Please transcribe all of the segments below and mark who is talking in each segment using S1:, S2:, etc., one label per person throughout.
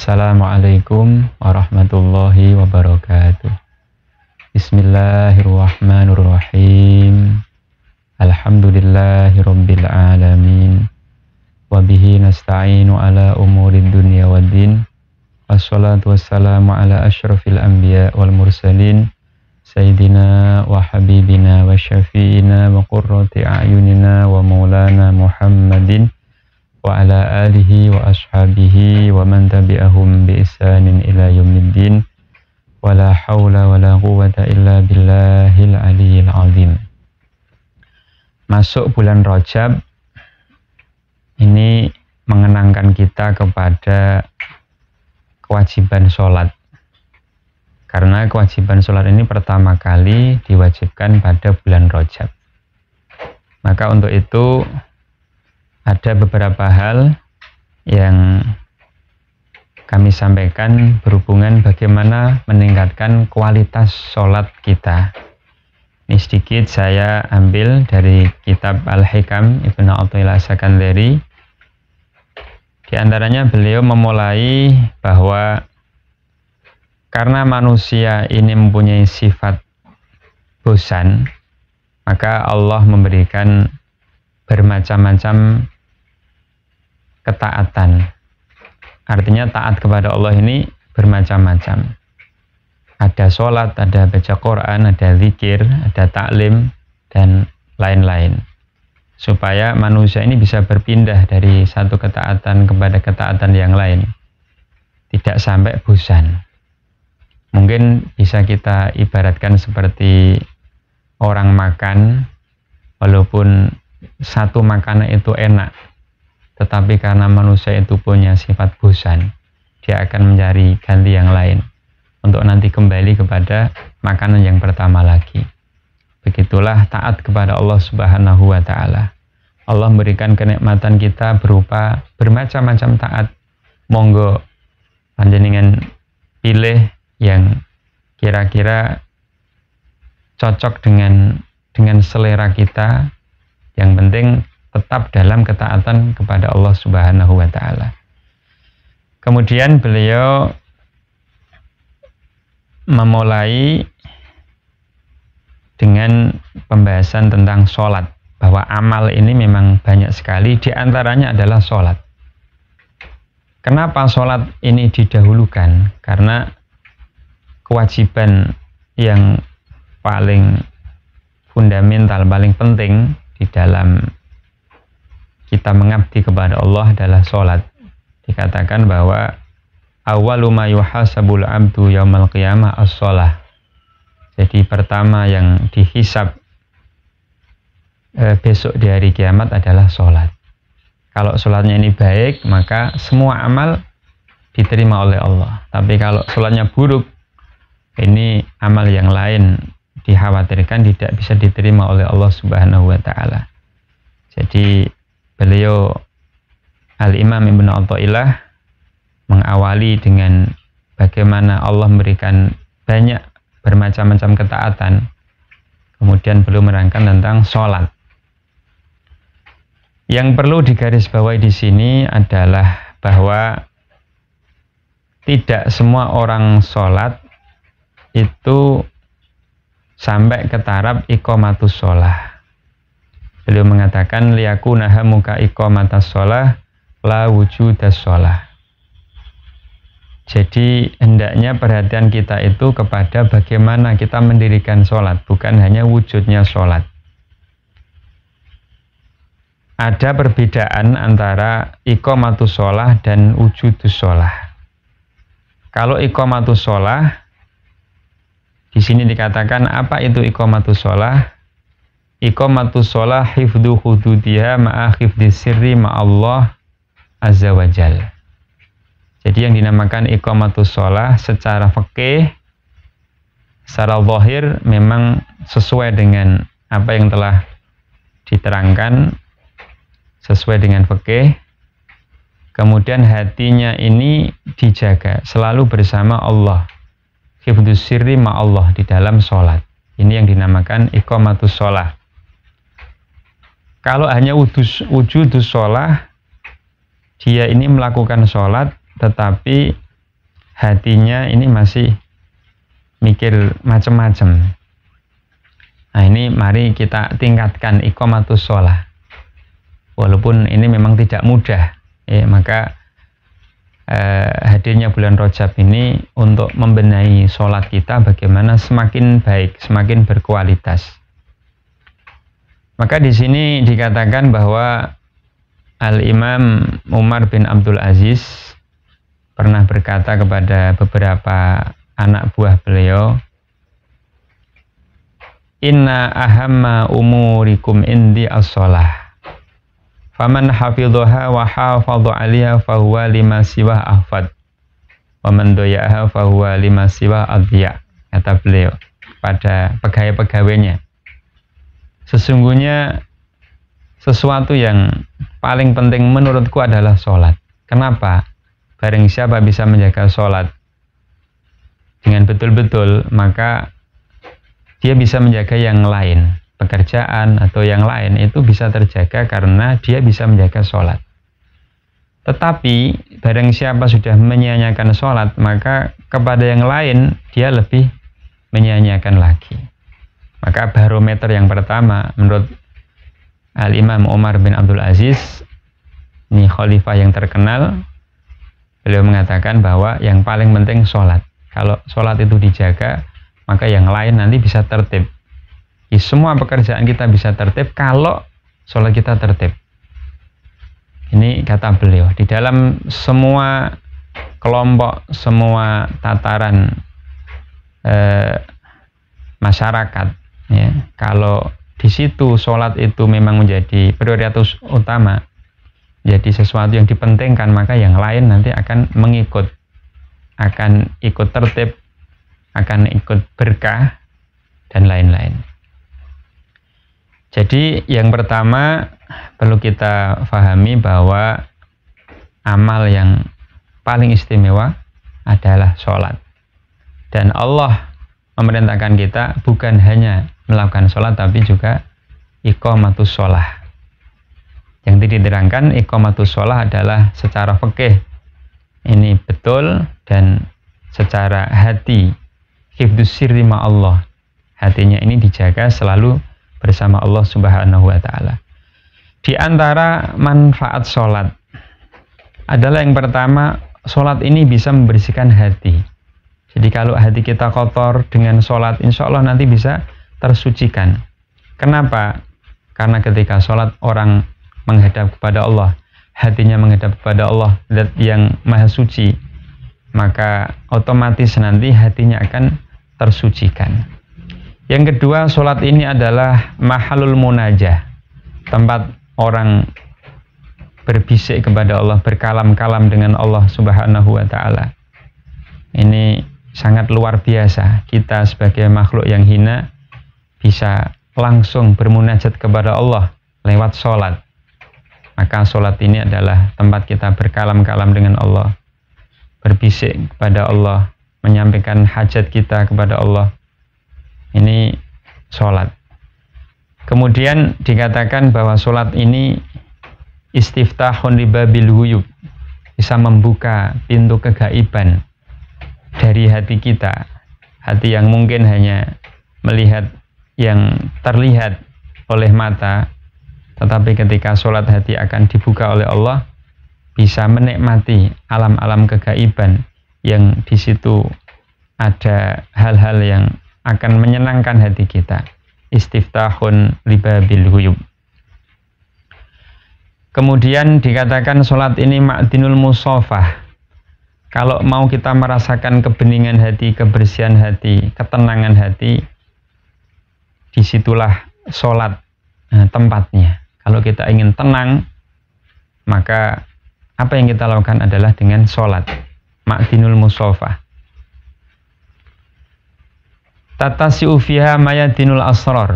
S1: Assalamualaikum warahmatullahi wabarakatuh. Bismillahirrahmanirrahim. Alhamdulillahirabbil alamin. Wabihi nasta'inu ala umurid dunya waddin. Wassalatu wassalamu ala asyrafil anbiya wal mursalin. Sayyidina wa habibina wa syafi'ina wa qurrati a'yunina wa maulana Muhammadin وعلى آله وأصحابه ومن تبعهم بإحسان إلى يوم الدين ولا حول ولا قوة إلا بالله العلي azim Masuk bulan Rojab ini mengenangkan kita kepada kewajiban sholat karena kewajiban sholat ini pertama kali diwajibkan pada bulan Rojab maka untuk itu ada beberapa hal yang kami sampaikan berhubungan bagaimana meningkatkan kualitas sholat kita. Ini sedikit saya ambil dari kitab Al-Hikam Ibnu Athaillah Sakandari. Di antaranya beliau memulai bahwa karena manusia ini mempunyai sifat bosan, maka Allah memberikan bermacam-macam ketaatan. Artinya taat kepada Allah ini bermacam-macam. Ada sholat, ada baca Quran, ada zikir, ada taklim, dan lain-lain. Supaya manusia ini bisa berpindah dari satu ketaatan kepada ketaatan yang lain. Tidak sampai bosan. Mungkin bisa kita ibaratkan seperti orang makan, walaupun satu makanan itu enak, tetapi karena manusia itu punya sifat bosan, dia akan mencari ganti yang lain untuk nanti kembali kepada makanan yang pertama lagi. Begitulah taat kepada Allah Subhanahu wa taala. Allah memberikan kenikmatan kita berupa bermacam-macam taat. Monggo panjenengan pilih yang kira-kira cocok dengan dengan selera kita, yang penting tetap dalam ketaatan kepada Allah Subhanahu wa taala. Kemudian beliau memulai dengan pembahasan tentang sholat bahwa amal ini memang banyak sekali diantaranya adalah sholat kenapa sholat ini didahulukan karena kewajiban yang paling fundamental paling penting di dalam kita mengabdi kepada Allah adalah sholat. Dikatakan bahwa awalu ma yuhasabul abdu yaumal qiyamah as -sholah. Jadi pertama yang dihisap eh, besok di hari kiamat adalah sholat. Kalau sholatnya ini baik, maka semua amal diterima oleh Allah. Tapi kalau sholatnya buruk, ini amal yang lain dikhawatirkan tidak bisa diterima oleh Allah Subhanahu wa taala. Jadi beliau Al-Imam Ibnu Athaillah mengawali dengan bagaimana Allah memberikan banyak bermacam-macam ketaatan. Kemudian beliau merangkan tentang sholat. Yang perlu digarisbawahi di sini adalah bahwa tidak semua orang sholat itu sampai ke taraf ikomatus sholah. Beliau mengatakan naha muka ikomatas sholah la wujudas sholah. Jadi hendaknya perhatian kita itu kepada bagaimana kita mendirikan sholat, bukan hanya wujudnya sholat. Ada perbedaan antara ikomatus sholah dan wujudus sholah. Kalau ikomatus sholah, di sini dikatakan apa itu iqamatus shalah? Iqamatus shalah hifdhu hududiha ma'a hifdhi sirri ma'allah azza wajal. Jadi yang dinamakan iqamatus sholah secara fikih secara zahir memang sesuai dengan apa yang telah diterangkan sesuai dengan fikih. Kemudian hatinya ini dijaga selalu bersama Allah khifdus ma Allah di dalam sholat. Ini yang dinamakan iqamatus sholat. Kalau hanya wudus, wujudus sholat, dia ini melakukan sholat tetapi hatinya ini masih mikir macam-macam. Nah ini mari kita tingkatkan iqamatus sholat. Walaupun ini memang tidak mudah, ya, maka eh, hadirnya bulan Rojab ini untuk membenahi sholat kita bagaimana semakin baik, semakin berkualitas. Maka di sini dikatakan bahwa Al-Imam Umar bin Abdul Aziz pernah berkata kepada beberapa anak buah beliau, Inna ahamma umurikum indi as salah Faman hafidhaha wa hafadhu aliyya fahuwa lima siwa ahfad. Wa doya'ha fahuwa lima siwa adhiya. Kata beliau pada pegawai-pegawainya. Sesungguhnya sesuatu yang paling penting menurutku adalah sholat. Kenapa? Bareng siapa bisa menjaga sholat dengan betul-betul, maka dia bisa menjaga yang lain pekerjaan atau yang lain itu bisa terjaga karena dia bisa menjaga sholat. Tetapi barang siapa sudah menyanyiakan sholat maka kepada yang lain dia lebih menyanyiakan lagi. Maka barometer yang pertama menurut Al-Imam Umar bin Abdul Aziz ini khalifah yang terkenal beliau mengatakan bahwa yang paling penting sholat. Kalau sholat itu dijaga maka yang lain nanti bisa tertib Ya, semua pekerjaan kita bisa tertib kalau sholat kita tertib. Ini kata beliau. Di dalam semua kelompok, semua tataran eh, masyarakat, ya, kalau di situ sholat itu memang menjadi prioritas utama, jadi sesuatu yang dipentingkan, maka yang lain nanti akan mengikut, akan ikut tertib, akan ikut berkah, dan lain-lain. Jadi yang pertama perlu kita fahami bahwa amal yang paling istimewa adalah sholat. Dan Allah memerintahkan kita bukan hanya melakukan sholat tapi juga iqamatus sholah. Yang tadi diterangkan iqamatus sholah adalah secara fikih ini betul dan secara hati hibdus sirri Allah hatinya ini dijaga selalu bersama Allah Subhanahu wa taala. Di antara manfaat sholat adalah yang pertama, sholat ini bisa membersihkan hati. Jadi kalau hati kita kotor dengan sholat, insya Allah nanti bisa tersucikan. Kenapa? Karena ketika sholat orang menghadap kepada Allah, hatinya menghadap kepada Allah, dan yang maha suci, maka otomatis nanti hatinya akan tersucikan. Yang kedua, sholat ini adalah mahalul munajah, tempat orang berbisik kepada Allah, berkalam-kalam dengan Allah Subhanahu wa taala. Ini sangat luar biasa. Kita sebagai makhluk yang hina bisa langsung bermunajat kepada Allah lewat sholat. Maka sholat ini adalah tempat kita berkalam-kalam dengan Allah, berbisik kepada Allah, menyampaikan hajat kita kepada Allah, ini sholat. Kemudian dikatakan bahwa sholat ini istiftahun libabil huyub, bisa membuka pintu kegaiban dari hati kita, hati yang mungkin hanya melihat yang terlihat oleh mata, tetapi ketika sholat hati akan dibuka oleh Allah, bisa menikmati alam-alam kegaiban yang di situ ada hal-hal yang akan menyenangkan hati kita. Istiftahun libabil huyub. Kemudian dikatakan sholat ini ma'dinul musofah. Kalau mau kita merasakan kebeningan hati, kebersihan hati, ketenangan hati, disitulah sholat eh, tempatnya. Kalau kita ingin tenang, maka apa yang kita lakukan adalah dengan sholat. Ma'dinul musofah Tata tatasiu ufiha mayatinul asror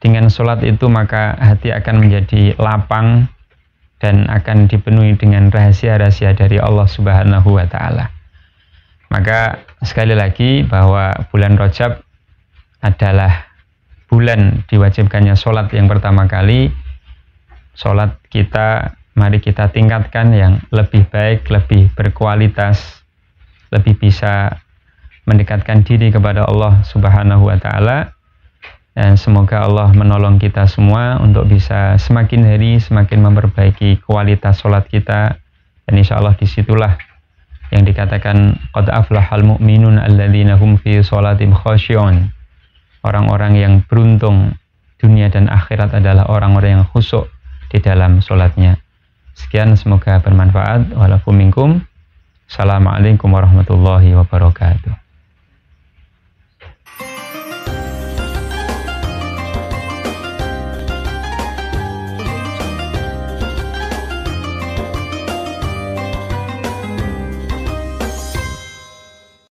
S1: dengan sholat itu maka hati akan menjadi lapang dan akan dipenuhi dengan rahasia-rahasia dari Allah Subhanahu wa taala. Maka sekali lagi bahwa bulan Rajab adalah bulan diwajibkannya sholat yang pertama kali sholat kita mari kita tingkatkan yang lebih baik, lebih berkualitas, lebih bisa mendekatkan diri kepada Allah Subhanahu wa taala. Dan semoga Allah menolong kita semua untuk bisa semakin hari semakin memperbaiki kualitas sholat kita. Dan insya Allah disitulah yang dikatakan qad aflahal mu'minun alladzina hum fi sholatim khasyi'un. Orang-orang yang beruntung dunia dan akhirat adalah orang-orang yang khusuk di dalam sholatnya. Sekian semoga bermanfaat. Walakum minkum. Assalamualaikum warahmatullahi wabarakatuh.